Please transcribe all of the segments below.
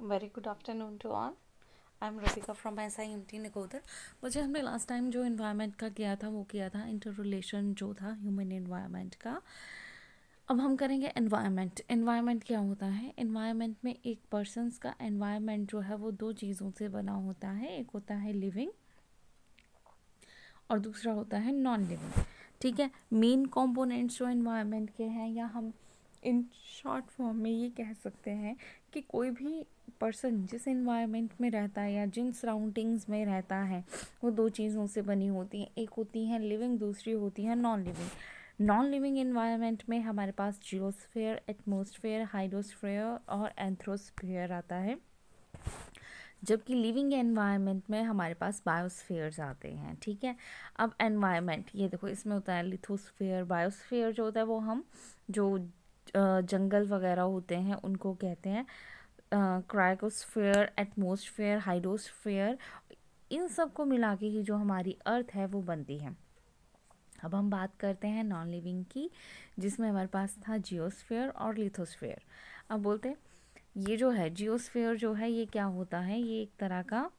very good afternoon to all I am Rafika from S I M T Nakodar मुझे हमने last time जो environment का किया था वो किया था इंटर रिलेशन जो था ह्यूमन इन्वायरमेंट का अब हम करेंगे इन्वायरमेंट इन्वायरमेंट क्या होता है इन्वायरमेंट में एक पर्सनस का इन्वायरमेंट जो है वो दो चीज़ों से बना होता है एक होता है लिविंग और दूसरा होता है नॉन लिविंग ठीक है मेन कॉम्पोनेंट्स जो इन्वायरमेंट के हैं या हम इन शॉर्ट फॉर्म में ये कह सकते हैं कि कोई भी पर्सन जिस इन्वायरमेंट में रहता है या जिन सराउंडिंग्स में रहता है वो दो चीज़ों से बनी होती हैं एक होती हैं लिविंग दूसरी होती है non living non living environment में हमारे पास जियोस्फेयर एटमोसफेयर हाइड्रोस्फेयर और एंथ्रोस्फेयर आता है जबकि लिविंग एनवायरनमेंट में हमारे पास बायोस्फेयर्स आते हैं ठीक है अब एनवायरनमेंट ये देखो इसमें होता है लिथोस्फेयर बायोस्फेयर जो होता है वो हम जो जंगल वगैरह होते हैं उनको कहते हैं क्राइकोस्फेयर एटमोसफेयर हाइड्रोस्फेयर इन सब को मिला के ही जो हमारी अर्थ है वो बनती है अब हम बात करते हैं नॉन लिविंग की जिसमें हमारे पास था जियोस्फेयर और लिथोस्फेयर अब बोलते हैं ये जो है जियोस्फेयर जो है ये क्या होता है ये एक तरह का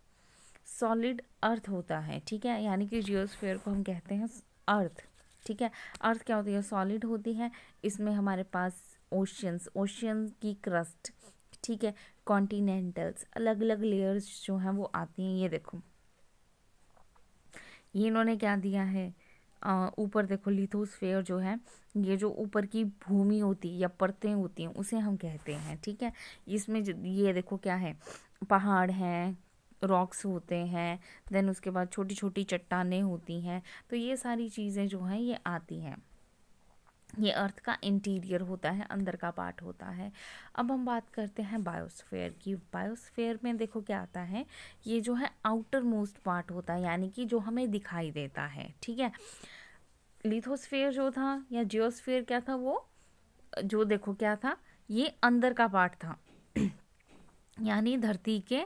सॉलिड अर्थ होता है ठीक है यानी कि जियोस्फेयर को हम कहते हैं अर्थ ठीक है अर्थ क्या होती है सॉलिड होती है इसमें हमारे पास ओशियंस ओशियन की क्रस्ट ठीक है कॉन्टीनेंटल्स अलग अलग लेयर्स जो हैं वो आती हैं ये देखो ये इन्होंने क्या दिया है ऊपर देखो लिथोस्फेयर जो है ये जो ऊपर की भूमि होती है या परतें होती हैं उसे हम कहते हैं ठीक है इसमें ये देखो क्या है पहाड़ हैं रॉक्स होते हैं देन उसके बाद छोटी छोटी चट्टाने होती हैं तो ये सारी चीज़ें जो हैं ये आती हैं ये अर्थ का इंटीरियर होता है अंदर का पार्ट होता है अब हम बात करते हैं बायोस्फेयर की बायोस्फेयर में देखो क्या आता है ये जो है आउटर मोस्ट पार्ट होता है यानी कि जो हमें दिखाई देता है ठीक है लिथोस्फेयर जो था या जियोस्फेयर क्या था वो जो देखो क्या था ये अंदर का पार्ट था यानी धरती के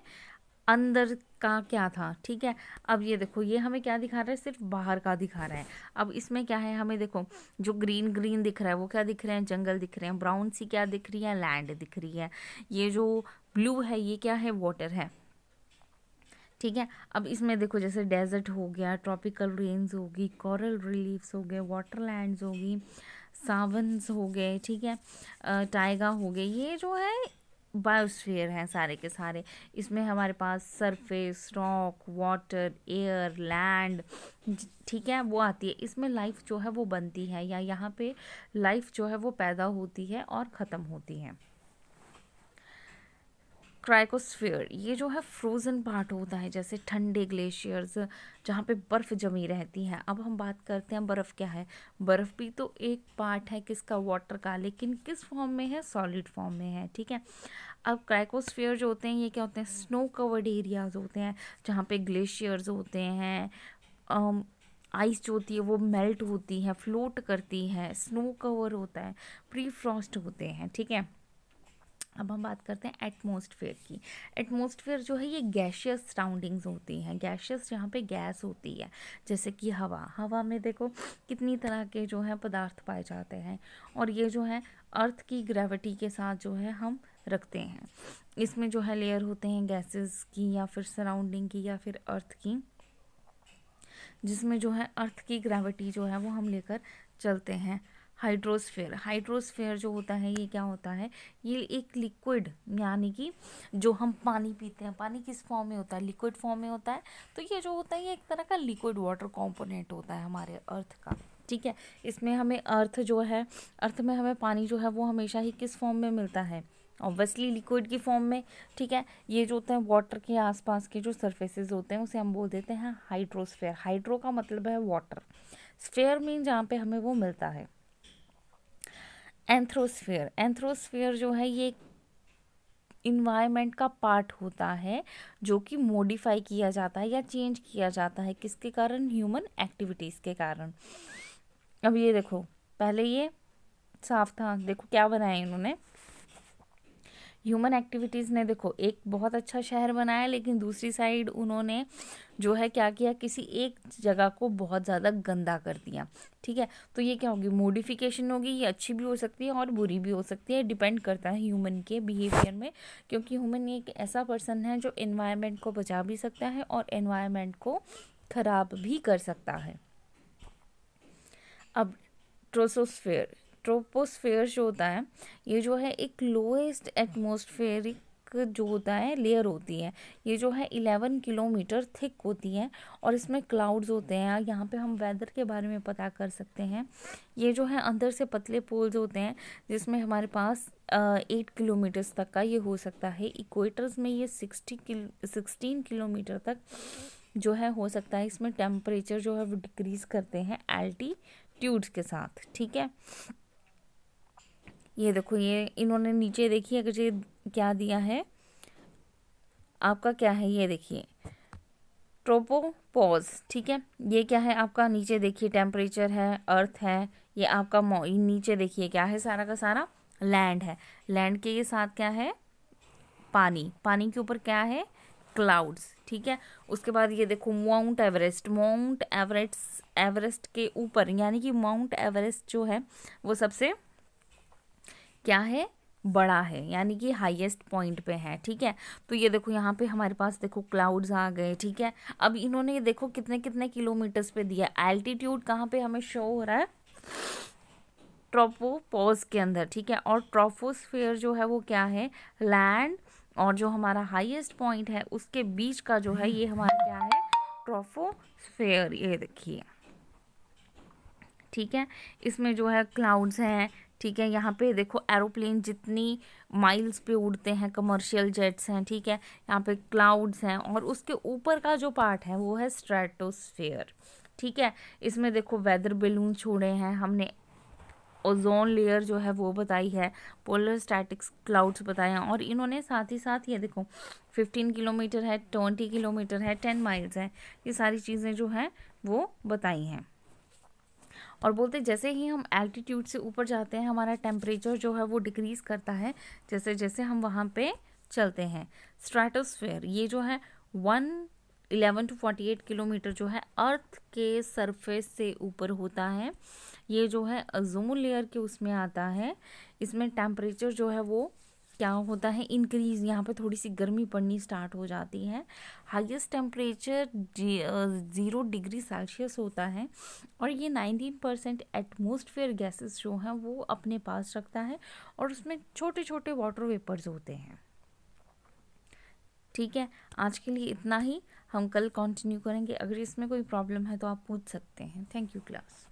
अंदर का क्या था ठीक है अब ये देखो ये हमें क्या दिखा रहा है सिर्फ बाहर का दिखा रहा है अब इसमें क्या है हमें देखो जो ग्रीन ग्रीन दिख रहा है वो क्या दिख रहे हैं जंगल दिख रहे हैं ब्राउन सी क्या दिख रही है लैंड दिख रही है ये जो ब्लू है ये क्या है वाटर है ठीक है अब इसमें देखो जैसे डेजर्ट हो गया ट्रॉपिकल रेन्स होगी कॉरल रिलीफ्स हो गए वाटर लैंड्स होगी सावंस हो गए ठीक है टाइगा हो गए ये जो है बायोस्फीयर हैं सारे के सारे इसमें हमारे पास surface rock water air land ठीक है वो आती है इसमें लाइफ जो है वो बनती है या यहाँ पे लाइफ जो है वो पैदा होती है और ख़त्म होती है ट्राइकोस्फीयर ये जो है फ्रोज़न पार्ट होता है जैसे ठंडे ग्लेशियर्स जहाँ पे बर्फ़ जमी रहती है अब हम बात करते हैं बर्फ़ क्या है बर्फ़ भी तो एक पार्ट है किसका वाटर का लेकिन किस फॉर्म में है सॉलिड फॉर्म में है ठीक है अब क्राइकोस्फीयर जो होते हैं ये क्या होते हैं स्नो कवर्ड एरियाज़ होते हैं जहाँ पे ग्लेशियर्स होते हैं आइस जो होती है वो मेल्ट होती है फ्लोट करती है स्नो कवर होता है प्री फ्रॉस्ट होते हैं ठीक है अब हम बात करते हैं एटमोसफेयर की एटमोसफेयर जो है ये गैशियस सराउंडिंग्स होती हैं गैशियस जहाँ पे गैस होती है जैसे कि हवा हवा में देखो कितनी तरह के जो है पदार्थ पाए जाते हैं और ये जो है अर्थ की ग्रेविटी के साथ जो है हम रखते हैं इसमें जो है लेयर होते हैं गैसेस की या फिर सराउंडिंग की या फिर अर्थ की जिसमें जो है अर्थ की ग्रेविटी जो है वो हम लेकर चलते हैं हाइड्रोस्फेयर हाइड्रोस्फेयर जो होता है ये क्या होता है ये एक लिक्विड यानी कि जो हम पानी पीते हैं पानी किस फॉर्म में होता है लिक्विड फॉर्म में होता है तो ये जो होता है ये एक तरह का लिक्विड वाटर कॉम्पोनेंट होता है हमारे अर्थ का ठीक है इसमें हमें अर्थ जो है अर्थ में हमें पानी जो है वो हमेशा ही किस फॉर्म में मिलता है ऑब्वियसली लिक्विड की फॉर्म में ठीक है ये जो होते हैं वाटर के आसपास के जो सरफेसेस होते हैं उसे हम बोल देते हैं हाइड्रोस्फेयर हाइड्रो का मतलब है वाटर स्फेयर मीन जहाँ पे हमें वो मिलता है एंथ्रोस्फेयर एंथ्रोस्फेयर जो है ये इन्वायरमेंट का पार्ट होता है जो कि मॉडिफाई किया जाता है या चेंज किया जाता है किसके कारण ह्यूमन एक्टिविटीज़ के कारण अब ये देखो पहले ये साफ था देखो क्या बनाया इन्होंने ह्यूमन एक्टिविटीज़ ने देखो एक बहुत अच्छा शहर बनाया लेकिन दूसरी साइड उन्होंने जो है क्या किया किसी एक जगह को बहुत ज़्यादा गंदा कर दिया ठीक है तो ये क्या होगी मोडिफिकेशन होगी ये अच्छी भी हो सकती है और बुरी भी हो सकती है डिपेंड करता है ह्यूमन के बिहेवियर में क्योंकि ह्यूमन एक ऐसा पर्सन है जो इन्वायरमेंट को बचा भी सकता है और इन्वायरमेंट को ख़राब भी कर सकता है अब ट्रोसोस्फेयर स्ट्रोपोस्फेयर जो होता है ये जो है एक लोएस्ट एटमोसफेयरिक जो होता है लेयर होती है ये जो है इलेवन किलोमीटर थिक होती है और इसमें क्लाउड्स होते हैं यहाँ पे हम वेदर के बारे में पता कर सकते हैं ये जो है अंदर से पतले पोल्स होते हैं जिसमें हमारे पास एट किलोमीटर्स तक का ये हो सकता है इक्वेटर्स में ये सिक्सटी किल सिक्सटीन किलोमीटर तक जो है हो सकता है इसमें टेम्परेचर जो है वो डिक्रीज़ करते हैं एल्टीट्यूड्स के साथ ठीक है ये देखो ये इन्होंने नीचे देखिए अगर ये क्या दिया है आपका क्या है ये देखिए ट्रोपोपोज ठीक है ये क्या है आपका नीचे देखिए टेम्परेचर है अर्थ है ये आपका नीचे देखिए क्या है सारा का सारा लैंड है लैंड के साथ क्या है पानी पानी के ऊपर क्या है क्लाउड्स ठीक है उसके बाद ये देखो Mount Everest Mount Everest Everest के ऊपर यानी कि माउंट एवरेस्ट जो है वो सबसे क्या है बड़ा है यानी कि हाईएस्ट पॉइंट पे है ठीक है तो ये देखो यहाँ पे हमारे पास देखो क्लाउड्स आ गए ठीक है अब इन्होंने ये देखो कितने कितने किलोमीटर्स पे दिया एल्टीट्यूड कहाँ पे हमें शो हो रहा है ट्रोपोपॉज के अंदर ठीक है और ट्रोफोस्फेयर जो है वो क्या है लैंड और जो हमारा हाईएस्ट पॉइंट है उसके बीच का जो है ये हमारा क्या है ट्रोफोस्फेयर ये देखिए ठीक है इसमें जो है क्लाउड्स हैं ठीक है यहाँ पे देखो एरोप्लेन जितनी माइल्स पे उड़ते हैं कमर्शियल जेट्स हैं ठीक है यहाँ पे क्लाउड्स हैं और उसके ऊपर का जो पार्ट है वो है स्ट्रेटोस्फेयर ठीक है इसमें देखो वेदर बेलून छोड़े हैं हमने ओजोन लेयर जो है वो बताई है पोलर स्टैटिक्स क्लाउड्स बताए हैं और इन्होंने साथ ही साथ ये देखो फिफ्टीन किलोमीटर है ट्वेंटी किलोमीटर है टेन माइल्स है ये सारी चीज़ें जो हैं वो बताई हैं और बोलते जैसे ही हम एल्टीट्यूड से ऊपर जाते हैं हमारा टेम्परेचर जो है वो डिक्रीज़ करता है जैसे जैसे हम वहाँ पे चलते हैं स्ट्रेटोस्फेयर ये जो है one eleven two forty eight kilometre जो है अर्थ के सरफेस से ऊपर होता है ये जो है जोन लेयर के उसमें आता है इसमें टेम्परेचर जो है वो क्या होता है इंक्रीज़ यहाँ पे थोड़ी सी गर्मी पड़नी स्टार्ट हो जाती है highest temperature zero degree Celsius होता है और ये नाइनटीन परसेंट एटमोसफेयर गैसेस जो हैं वो अपने पास रखता है और उसमें छोटे छोटे वाटर वेपर्स होते हैं ठीक है आज के लिए इतना ही हम कल कंटिन्यू करेंगे अगर इसमें कोई प्रॉब्लम है तो आप पूछ सकते हैं थैंक यू क्लास